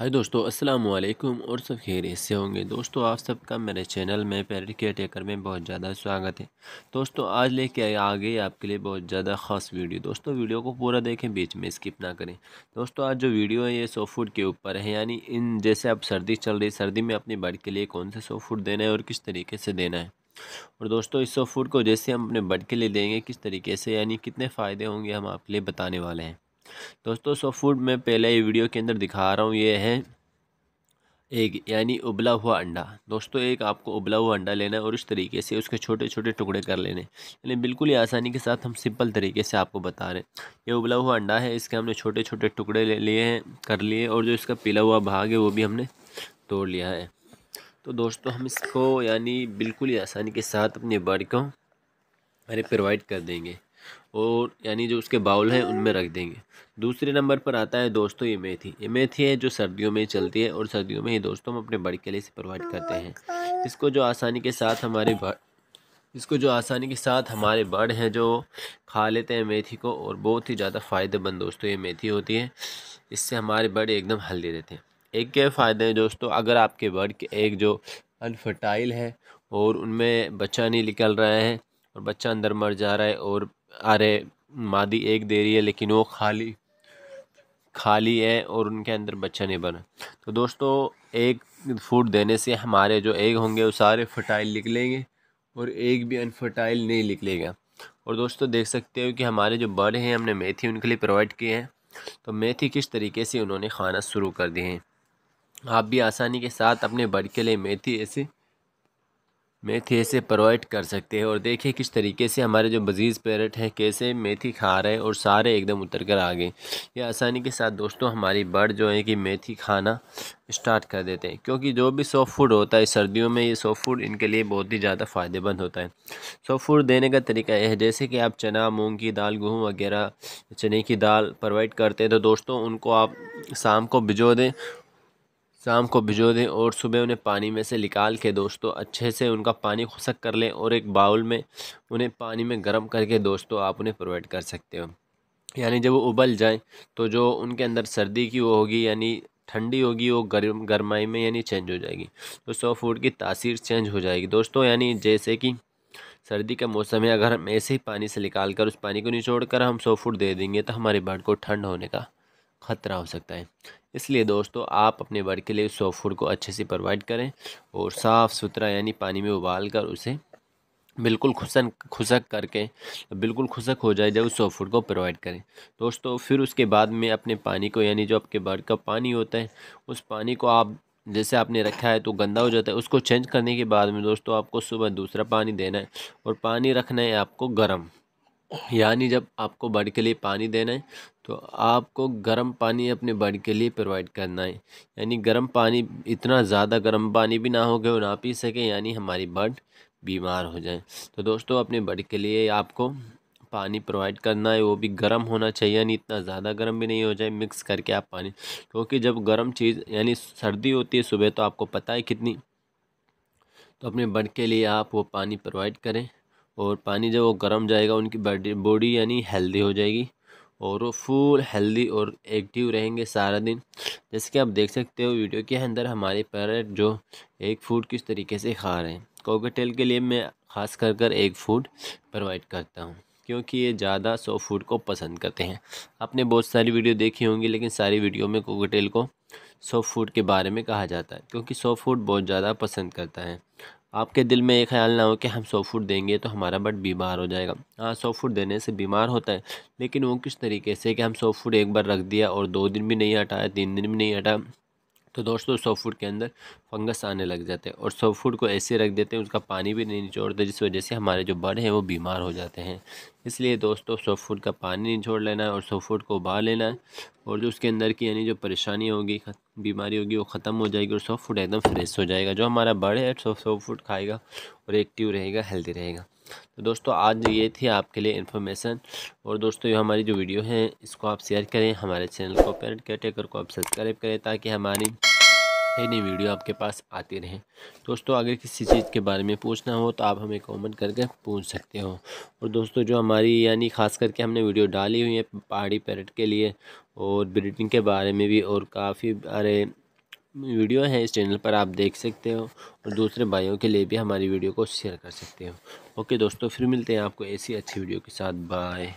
हाय दोस्तों अस्सलाम वालेकुम और सब खैरियत से होंगे दोस्तों आप सबका मेरे चैनल में पैर के टेकर में बहुत ज़्यादा स्वागत है दोस्तों आज लेके आए आगे आपके लिए बहुत ज़्यादा ख़ास वीडियो दोस्तों वीडियो को पूरा देखें बीच में स्किप ना करें दोस्तों आज जो वीडियो है ये सौ फूड के ऊपर है यानी इन जैसे अब सर्दी चल रही सर्दी में अपनी बर्ड के लिए कौन सा सो फूड देना है और किस तरीके से देना है और दोस्तों इस सौ फूड को जैसे हम अपने बड़ के लिए देंगे किस तरीके से यानी कितने फ़ायदे होंगे हम आपके लिए बताने वाले हैं दोस्तों सो फूड मैं पहले ही वीडियो के अंदर दिखा रहा हूँ ये है एक यानी उबला हुआ अंडा दोस्तों एक आपको उबला हुआ अंडा लेना है और इस तरीके से उसके छोटे छोटे टुकड़े कर लेने यानी बिल्कुल ही आसानी के साथ हम सिंपल तरीके से आपको बता रहे हैं ये उबला हुआ अंडा है इसके हमने छोटे छोटे टुकड़े ले लिए हैं कर लिए और जो इसका पीला हुआ भाग है वो भी हमने तोड़ लिया है तो दोस्तों हम इसको यानी बिल्कुल ही आसानी के साथ अपने बर्ड को अरे प्रोवाइड कर देंगे और यानी जो उसके बाउल हैं उनमें रख देंगे दूसरे नंबर पर आता है दोस्तों ये मेथी ये मेथी है जो सर्दियों में चलती है और सर्दियों में ही दोस्तों हम अपने बड़े लिए से प्रोवाइड करते हैं इसको जो आसानी के साथ हमारे इसको जो आसानी के साथ हमारे बड़ हैं जो खा लेते हैं मेथी को और बहुत ही ज़्यादा फ़ायदेमंद दोस्तों ये मेथी होती है इससे हमारे बड़े एकदम हल्दी रहते हैं एक के फ़ायदे हैं दोस्तों अगर आपके बर्ड के एक जो अनफर्टाइल है और उनमें बच्चा नहीं निकल रहा है और बच्चा अंदर मर जा रहा है और अरे मादी एक दे रही है लेकिन वो खाली खाली है और उनके अंदर बच्चा नहीं बना तो दोस्तों एक फूड देने से हमारे जो एग होंगे वो सारे फर्टाइल निकलेंगे और एक भी अनफर्टाइल नहीं निकलेगा और दोस्तों देख सकते हो कि हमारे जो बर्ड हैं हमने मेथी उनके लिए प्रोवाइड किए हैं तो मेथी किस तरीके से उन्होंने खाना शुरू कर दिए हैं आप भी आसानी के साथ अपने बर्ड के लिए मेथी ऐसे मेथी ऐसे प्रोवाइड कर सकते हैं और देखिए किस तरीके से हमारे जो बजीज़ पैरट हैं कैसे मेथी खा रहे हैं और सारे एकदम उतर कर आ गए ये आसानी के साथ दोस्तों हमारी बर्ड जो है कि मेथी खाना स्टार्ट कर देते हैं क्योंकि जो भी सॉफ्ट फूड होता है सर्दियों में ये सॉफ्ट फूड इनके लिए बहुत ही ज़्यादा फ़ायदेमंद होता है सॉफ्ट फूड देने का तरीका यह है जैसे कि आप चना मूँग की दाल गेहूँ वगैरह चने की दाल प्रोवाइड करते हैं तो दोस्तों उनको आप शाम को भिजो दें शाम को भिजो दें और सुबह उन्हें पानी में से निकाल के दोस्तों अच्छे से उनका पानी खुशक कर लें और एक बाउल में उन्हें पानी में गर्म करके दोस्तों आप उन्हें प्रोवाइड कर सकते हो यानी जब वो उबल जाए तो जो उनके अंदर सर्दी की वो होगी यानी ठंडी होगी वो गर्म गर्माई में यानी चेंज हो जाएगी तो सौ फूड की तासीर चेंज हो जाएगी दोस्तों यानी जैसे कि सर्दी का मौसम है अगर हम ऐसे ही पानी से निकाल कर उस पानी को निचोड़ कर हम सौ फूट दे देंगे तो हमारे बर्ड को ठंड होने का ख़तरा हो सकता है इसलिए दोस्तों आप अपने बर्ड के लिए सॉफ्ट फूड को अच्छे से प्रोवाइड करें और साफ़ सुथरा यानी पानी में उबाल कर उसे बिल्कुल खुसन खुसक करके बिल्कुल खुसक हो जाए जब उस सॉफ्ट फूड को प्रोवाइड करें दोस्तों फिर उसके बाद में अपने पानी को यानी जो आपके बर्ड का पानी होता है उस पानी को आप जैसे आपने रखा है तो गंदा हो जाता है उसको चेंज करने के बाद में दोस्तों आपको सुबह दूसरा पानी देना है और पानी रखना है आपको गर्म यानी जब आपको बर्ड के लिए पानी देना है तो आपको गर्म पानी अपने बर्ड के लिए प्रोवाइड करना है यानी गर्म पानी इतना ज़्यादा गर्म पानी भी ना हो गए ना पी सके यानी हमारी बर्ड बीमार हो जाए तो दोस्तों अपने बर्ड के लिए आपको पानी प्रोवाइड करना है वो भी गर्म होना चाहिए यानी इतना ज़्यादा गर्म भी नहीं हो जाए मिक्स करके आप पानी क्योंकि तो जब गर्म चीज़ यानी सर्दी होती है सुबह तो आपको पता है कितनी तो अपने बर्ड के लिए आप वो पानी प्रोवाइड करें और पानी जब वो गर्म जाएगा उनकी बॉडी बॉडी यानी हेल्दी हो जाएगी और वो फुल हेल्दी और एक्टिव रहेंगे सारा दिन जैसे कि आप देख सकते हो वीडियो के अंदर हमारे पैरट जो एक फूड किस तरीके से खा रहे हैं कोकोटेल के लिए मैं ख़ास कर कर एक फूड प्रोवाइड करता हूँ क्योंकि ये ज़्यादा सो फूड को पसंद करते हैं आपने बहुत सारी वीडियो देखी होंगी लेकिन सारी वीडियो में कोकटेल को सॉफ्ट फूड के बारे में कहा जाता है क्योंकि सॉफ्ट फूड बहुत ज़्यादा पसंद करता है आपके दिल में ये ख्याल ना हो कि हम सौ फुट देंगे तो हमारा बट बीमार हो जाएगा हाँ सौ फुट देने से बीमार होता है लेकिन वो किस तरीके से कि हम सौ फुट एक बार रख दिया और दो दिन भी नहीं हटाया तीन दिन भी नहीं हटाया तो दोस्तों सॉफ्ट फूड के अंदर फंगस आने लग जाते हैं और सॉफ्ट फूड को ऐसे रख देते हैं उसका पानी भी नहीं निचोड़ते जिस वजह से हमारे जो बड़े हैं वो बीमार हो जाते हैं इसलिए दोस्तों सॉफ्ट फूड का पानी निचोड़ लेना है और सॉफ्ट फूड को उबाल लेना है और जो उसके अंदर की यानी जो परेशानी होगी बीमारी होगी वो ख़त्म हो जाएगी और सॉफ्ट फूड एकदम फ्रेश हो जाएगा जो हमारा बड़े है सॉफ्ट फूड खाएगा और एक्टिव रहेगा हेल्दी रहेगा तो दोस्तों आज ये थी आपके लिए इन्फॉर्मेशन और दोस्तों ये हमारी जो वीडियो है इसको आप शेयर करें हमारे चैनल को पेरेंट केयर टेकर को आप सब्सक्राइब करें ताकि हमारी नई नई वीडियो आपके पास आती रहे दोस्तों अगर किसी चीज़ के बारे में पूछना हो तो आप हमें कमेंट करके पूछ सकते हो और दोस्तों जो हमारी यानी खास करके हमने वीडियो डाली हुई है पहाड़ी पैरट के लिए और ब्रीडिंग के बारे में भी और काफ़ी अरे वीडियो है इस चैनल पर आप देख सकते हो और दूसरे भाइयों के लिए भी हमारी वीडियो को शेयर कर सकते हो ओके दोस्तों फिर मिलते हैं आपको ऐसी अच्छी वीडियो के साथ बाय